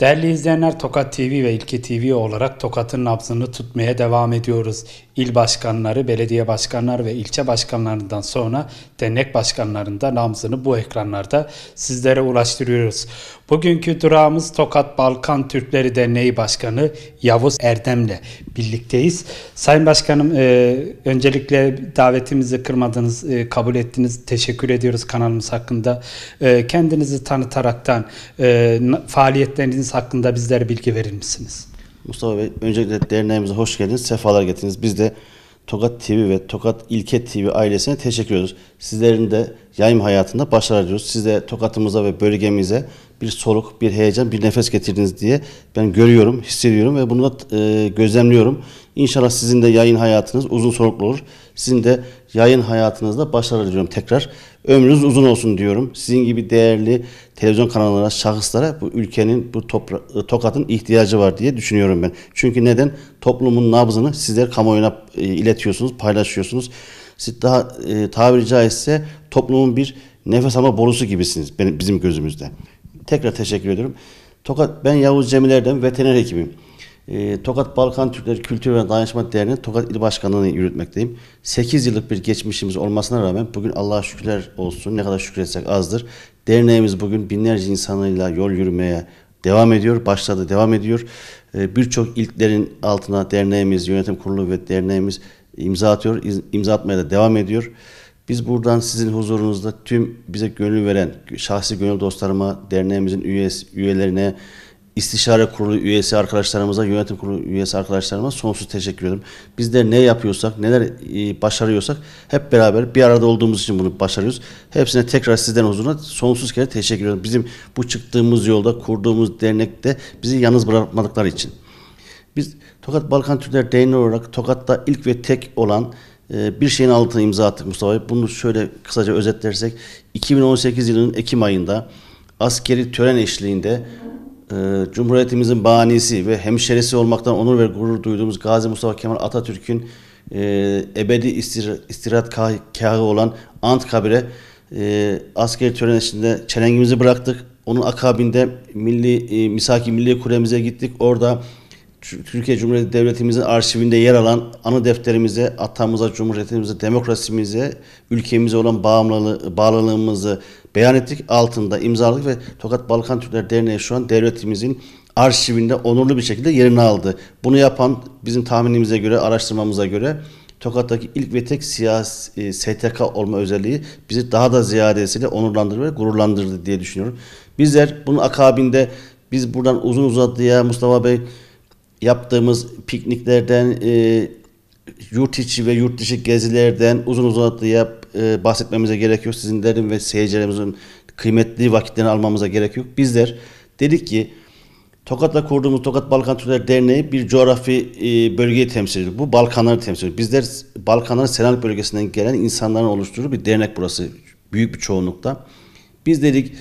Değerli izleyenler Tokat TV ve İlke TV olarak Tokat'ın nabzını tutmaya devam ediyoruz. İl başkanları, belediye başkanları ve ilçe başkanlarından sonra dernek başkanlarında nabzını bu ekranlarda sizlere ulaştırıyoruz. Bugünkü durağımız Tokat Balkan Türkleri Derneği Başkanı Yavuz Erdem'le birlikteyiz. Sayın Başkanım e, öncelikle davetimizi kırmadınız, e, kabul ettiniz. Teşekkür ediyoruz kanalımız hakkında. E, kendinizi tanıtaraktan e, faaliyetleriniz hakkında bizlere bilgi verir misiniz? Mustafa Bey öncelikle derneğimize hoş geldiniz, sefalar getirdiniz. Biz de Tokat TV ve Tokat İlke TV ailesine teşekkür ediyoruz. Sizlerin de yayın hayatında başarılar diliyoruz. Siz de Tokat'ımıza ve bölgemize bir soluk, bir heyecan, bir nefes getirdiniz diye ben görüyorum, hissediyorum ve bunu da e, gözlemliyorum. İnşallah sizin de yayın hayatınız uzun soluklu olur. Sizin de yayın hayatınızda başarılar diliyorum tekrar. Ömrünüz uzun olsun diyorum. Sizin gibi değerli televizyon kanallara, şahıslara bu ülkenin, bu topra- e, tokatın ihtiyacı var diye düşünüyorum ben. Çünkü neden? Toplumun nabzını sizler kamuoyuna e, iletiyorsunuz, paylaşıyorsunuz. Siz daha e, tabiri caizse toplumun bir nefes alma borusu gibisiniz benim, bizim gözümüzde tekrar teşekkür ediyorum. Tokat, ben Yavuz Cemiler'den veteriner hekimim. E, Tokat Balkan Türkleri Kültür ve Dayanışma Derneği Tokat İl Başkanlığı'nı yürütmekteyim. 8 yıllık bir geçmişimiz olmasına rağmen bugün Allah'a şükürler olsun ne kadar şükretsek azdır. Derneğimiz bugün binlerce insanıyla yol yürümeye devam ediyor, başladı devam ediyor. E, Birçok ilklerin altına derneğimiz, yönetim kurulu ve derneğimiz imza atıyor, imza atmaya da devam ediyor. Biz buradan sizin huzurunuzda tüm bize gönül veren şahsi gönül dostlarıma, derneğimizin üyesi, üyelerine, istişare kurulu üyesi arkadaşlarımıza, yönetim kurulu üyesi arkadaşlarıma sonsuz teşekkür ederim. Bizler ne yapıyorsak, neler e, başarıyorsak hep beraber bir arada olduğumuz için bunu başarıyoruz. Hepsine tekrar sizden huzuruna sonsuz kere teşekkür ediyorum. Bizim bu çıktığımız yolda, kurduğumuz dernekte bizi yalnız bırakmadıkları için. Biz Tokat Balkan Türkler Derneği olarak Tokat'ta ilk ve tek olan ee, bir şeyin altına imza attık Mustafa Bey. Bunu şöyle kısaca özetlersek 2018 yılının Ekim ayında askeri tören eşliğinde e, Cumhuriyetimizin banisi ve hemşerisi olmaktan onur ve gurur duyduğumuz Gazi Mustafa Kemal Atatürk'ün e, ebedi istirahat kah olan Antkabir'e e, askeri tören içinde çelengimizi bıraktık. Onun akabinde milli e, misaki milli kuremize gittik. Orada Türkiye Cumhuriyeti Devletimizin arşivinde yer alan anı defterimize, atamıza, cumhuriyetimize, demokrasimize, ülkemize olan bağımlılığı, bağlılığımızı beyan ettik. Altında imzaladık ve Tokat Balkan Türkler Derneği şu an devletimizin arşivinde onurlu bir şekilde yerini aldı. Bunu yapan bizim tahminimize göre, araştırmamıza göre Tokat'taki ilk ve tek siyasi e, STK olma özelliği bizi daha da ziyadesiyle onurlandırdı ve gururlandırdı diye düşünüyorum. Bizler bunun akabinde biz buradan uzun uzadıya Mustafa Bey yaptığımız pikniklerden, e, yurt içi ve yurt dışı gezilerden uzun uzun atlayıp e, bahsetmemize gerek yok. Sizinlerin ve seyircilerimizin kıymetli vakitlerini almamıza gerek yok. Bizler dedik ki Tokat'ta kurduğumuz Tokat Balkan Türkler Derneği bir coğrafi e, bölgeyi temsil ediyor. Bu Balkanları temsil ediyor. Bizler Balkanların Selanik bölgesinden gelen insanların oluşturduğu bir dernek burası. Büyük bir çoğunlukta. Biz dedik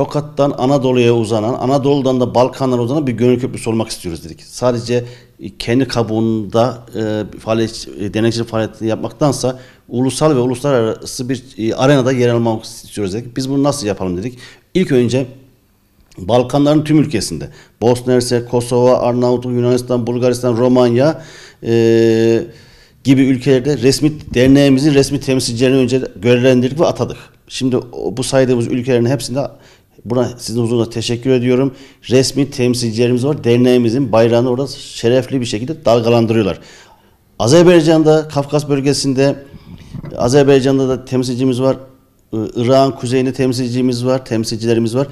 Tokat'tan Anadolu'ya uzanan, Anadolu'dan da Balkanlara uzanan bir gönül köprüsü olmak istiyoruz dedik. Sadece e, kendi kabuğunda e, faaliyet, e, denekçilik faaliyetini yapmaktansa ulusal ve uluslararası bir e, arenada yer almak istiyoruz dedik. Biz bunu nasıl yapalım dedik. İlk önce Balkanların tüm ülkesinde Bosna Hersek, Kosova, Arnavutluk, Yunanistan, Bulgaristan, Romanya e, gibi ülkelerde resmi derneğimizin resmi temsilcilerini önce görevlendirdik ve atadık. Şimdi bu saydığımız ülkelerin hepsinde Buna sizin huzuruna teşekkür ediyorum. Resmi temsilcilerimiz var. Derneğimizin bayrağını orada şerefli bir şekilde dalgalandırıyorlar. Azerbaycan'da, Kafkas bölgesinde, Azerbaycan'da da temsilcimiz var. Irak'ın kuzeyini temsilcimiz var, temsilcilerimiz var.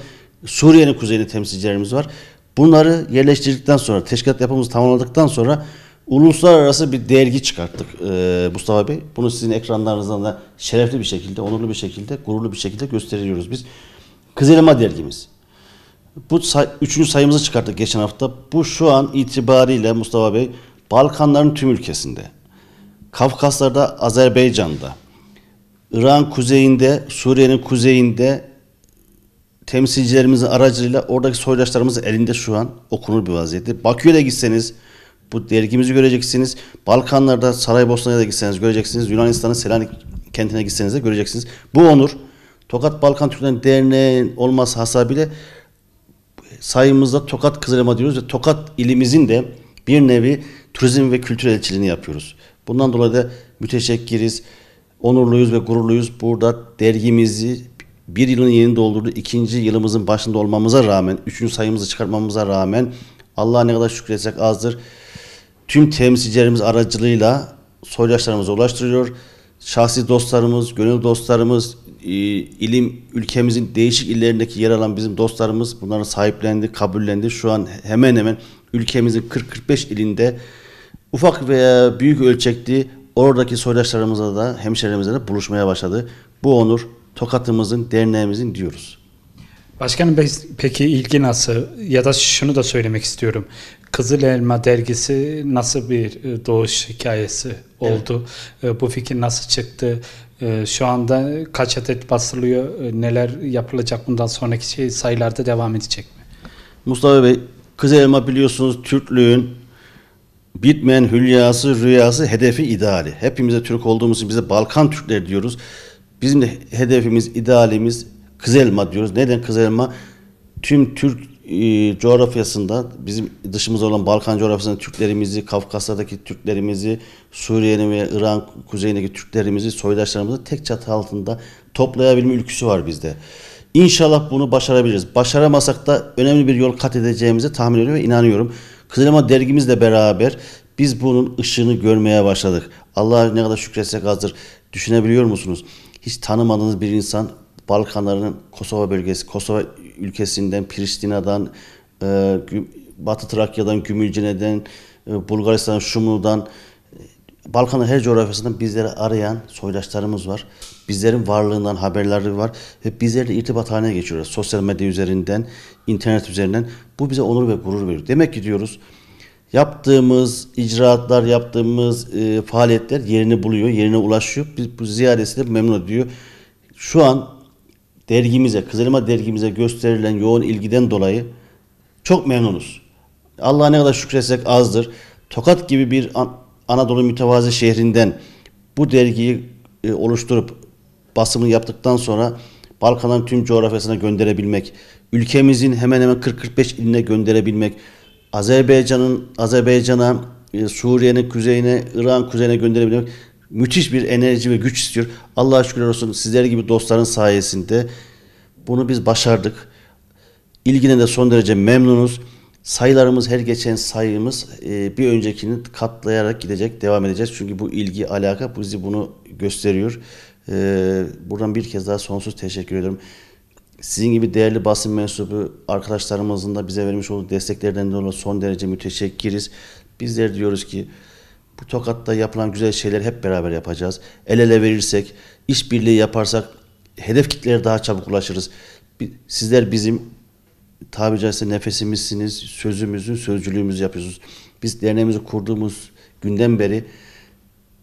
Suriye'nin kuzeyini temsilcilerimiz var. Bunları yerleştirdikten sonra, teşkilat yapımızı tamamladıktan sonra uluslararası bir dergi çıkarttık ee, Mustafa Bey. Bunu sizin ekranlarınızdan da şerefli bir şekilde, onurlu bir şekilde, gururlu bir şekilde gösteriyoruz biz. Kızılma dergimiz. Bu say, üçüncü sayımızı çıkarttık geçen hafta. Bu şu an itibariyle Mustafa Bey Balkanların tüm ülkesinde, Kafkaslar'da, Azerbaycan'da, İran kuzeyinde, Suriye'nin kuzeyinde temsilcilerimizin aracılığıyla oradaki soydaşlarımız elinde şu an okunur bir vaziyette. Bakü'ye de gitseniz bu dergimizi göreceksiniz. Balkanlarda Saraybosna'ya da gitseniz göreceksiniz. Yunanistan'ın Selanik kentine gitseniz de göreceksiniz. Bu onur Tokat Balkan Türkmen Derneği olması hasabıyla sayımızda Tokat Kızılema diyoruz ve Tokat ilimizin de bir nevi turizm ve kültür elçiliğini yapıyoruz. Bundan dolayı da müteşekkiriz, onurluyuz ve gururluyuz. Burada dergimizi bir yılın yeni doldurdu. ikinci yılımızın başında olmamıza rağmen, üçüncü sayımızı çıkartmamıza rağmen Allah'a ne kadar şükretsek azdır. Tüm temsilcilerimiz aracılığıyla soydaşlarımıza ulaştırıyor. Şahsi dostlarımız, gönül dostlarımız, e, ilim ülkemizin değişik illerindeki yer alan bizim dostlarımız bunları sahiplendi, kabullendi. Şu an hemen hemen ülkemizin 40-45 ilinde ufak veya büyük ölçekli oradaki soydaşlarımızla da hemşehrilerimizle de buluşmaya başladı. Bu onur tokatımızın, derneğimizin diyoruz. Başkanım peki ilgi nasıl? Ya da şunu da söylemek istiyorum. Kızıl Elma dergisi nasıl bir e, doğuş hikayesi oldu? Evet. Bu fikir nasıl çıktı? Ee, şu anda kaç adet basılıyor, e, neler yapılacak bundan sonraki şey, sayılarda devam edecek mi? Mustafa Bey, kız elma biliyorsunuz Türklüğün bitmeyen hülyası, rüyası, hedefi ideali. Hepimize Türk olduğumuz için bize Balkan Türkler diyoruz. Bizim de hedefimiz, idealimiz kız elma diyoruz. Neden kız elma? Tüm Türk e, coğrafyasında bizim dışımız olan Balkan coğrafyasında Türklerimizi, Kafkasya'daki Türklerimizi, Suriye'nin ve İran kuzeyindeki Türklerimizi, soydaşlarımızı tek çatı altında toplayabilme ülküsü var bizde. İnşallah bunu başarabiliriz. Başaramasak da önemli bir yol kat edeceğimize tahmin ediyorum ve inanıyorum. Kızılema dergimizle beraber biz bunun ışığını görmeye başladık. Allah ne kadar şükretsek azdır. Düşünebiliyor musunuz? Hiç tanımadığınız bir insan Balkanların Kosova bölgesi, Kosova ülkesinden, Priştina'dan, e, Batı Trakya'dan, Gümülcine'den, e, Bulgaristan'dan, Bulgaristan, Şumlu'dan, e, Balkan'ın her coğrafyasından bizleri arayan soydaşlarımız var. Bizlerin varlığından haberleri var ve bizlerle irtibat haline geçiyoruz. Sosyal medya üzerinden, internet üzerinden. Bu bize onur ve gurur veriyor. Demek ki diyoruz yaptığımız icraatlar, yaptığımız e, faaliyetler yerini buluyor, yerine ulaşıyor. Biz bu ziyadesiyle memnun ediyor. Şu an dergimize, Kızılma dergimize gösterilen yoğun ilgiden dolayı çok memnunuz. Allah'a ne kadar şükretsek azdır. Tokat gibi bir Anadolu mütevazi şehrinden bu dergiyi e, oluşturup basımını yaptıktan sonra Balkan'ın tüm coğrafyasına gönderebilmek, ülkemizin hemen hemen 40-45 iline gönderebilmek, Azerbaycan'ın Azerbaycan'a, e, Suriye'nin kuzeyine, Irak'ın kuzeyine gönderebilmek Müthiş bir enerji ve güç istiyor. Allah'a şükürler olsun sizler gibi dostların sayesinde bunu biz başardık. İlgine de son derece memnunuz. Sayılarımız her geçen sayımız e, bir öncekini katlayarak gidecek, devam edeceğiz. Çünkü bu ilgi, alaka bizi bunu gösteriyor. E, buradan bir kez daha sonsuz teşekkür ediyorum. Sizin gibi değerli basın mensubu arkadaşlarımızın da bize vermiş olduğu desteklerden dolayı son derece müteşekkiriz. Bizler diyoruz ki bu Tokat'ta yapılan güzel şeyler hep beraber yapacağız. El ele verirsek, işbirliği yaparsak hedef kitlere daha çabuk ulaşırız. Sizler bizim tabi caizse nefesimizsiniz, sözümüzün sözcülüğümüzü yapıyorsunuz. Biz derneğimizi kurduğumuz günden beri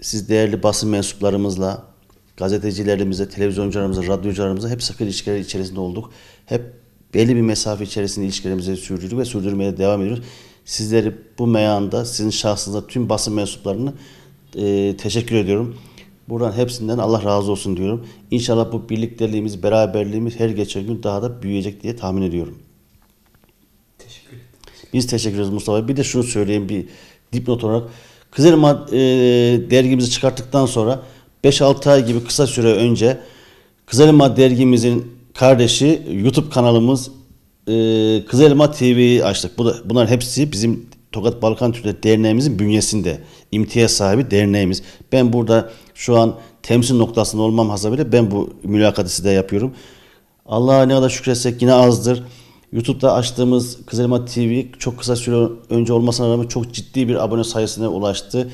siz değerli basın mensuplarımızla, gazetecilerimizle, televizyoncularımızla, radyocularımızla hep sıkı ilişkiler içerisinde olduk. Hep belli bir mesafe içerisinde ilişkilerimizi sürdürdük ve sürdürmeye devam ediyoruz. Sizleri bu meyanda sizin şahsınızda tüm basın mensuplarını e, teşekkür ediyorum. Buradan hepsinden Allah razı olsun diyorum. İnşallah bu birlikteliğimiz, beraberliğimiz her geçen gün daha da büyüyecek diye tahmin ediyorum. Teşekkür Biz teşekkür ederiz Mustafa. Bir de şunu söyleyeyim bir dipnot olarak. Kızılma e, dergimizi çıkarttıktan sonra 5-6 ay gibi kısa süre önce Kızılma dergimizin kardeşi YouTube kanalımız e, ee, Kızılma TV'yi açtık. Bu da, bunların hepsi bizim Tokat Balkan Türkleri Derneğimizin bünyesinde imtiyaz sahibi derneğimiz. Ben burada şu an temsil noktasında olmam hasabıyla ben bu mülakatı size yapıyorum. Allah'a ne kadar şükretsek yine azdır. YouTube'da açtığımız Kızılma TV çok kısa süre önce olmasına rağmen çok ciddi bir abone sayısına ulaştı.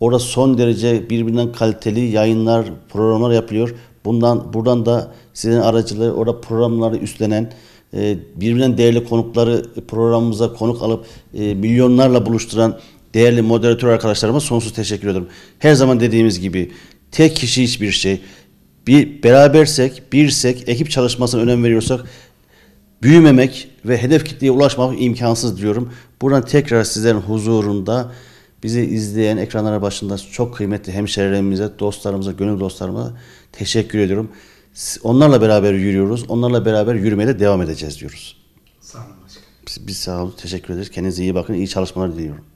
Orada son derece birbirinden kaliteli yayınlar, programlar yapılıyor. Bundan buradan da sizin aracılığı orada programları üstlenen e, birbirinden değerli konukları programımıza konuk alıp e, milyonlarla buluşturan değerli moderatör arkadaşlarıma sonsuz teşekkür ediyorum. Her zaman dediğimiz gibi tek kişi hiçbir şey. Bir berabersek, birsek, ekip çalışmasına önem veriyorsak büyümemek ve hedef kitleye ulaşmak imkansız diyorum. Buradan tekrar sizlerin huzurunda bizi izleyen ekranlara başında çok kıymetli hemşerilerimize, dostlarımıza, gönül dostlarıma teşekkür ediyorum. Onlarla beraber yürüyoruz. Onlarla beraber yürümeye de devam edeceğiz diyoruz. Sağ olun başkanım. Biz, biz sağ olun. Teşekkür ederiz. Kendinize iyi bakın. İyi çalışmalar diliyorum.